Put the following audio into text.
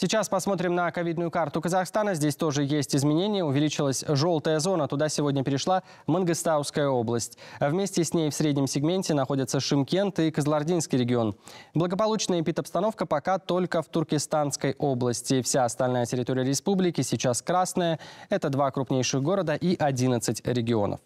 Сейчас посмотрим на ковидную карту Казахстана. Здесь тоже есть изменения. Увеличилась желтая зона. Туда сегодня перешла Мангыстауская область. Вместе с ней в среднем сегменте находятся Шимкент и Козлординский регион. Благополучная эпидобстановка пока только в Туркестанской области. Вся остальная территория республики сейчас красная. Это два крупнейших города и 11 регионов.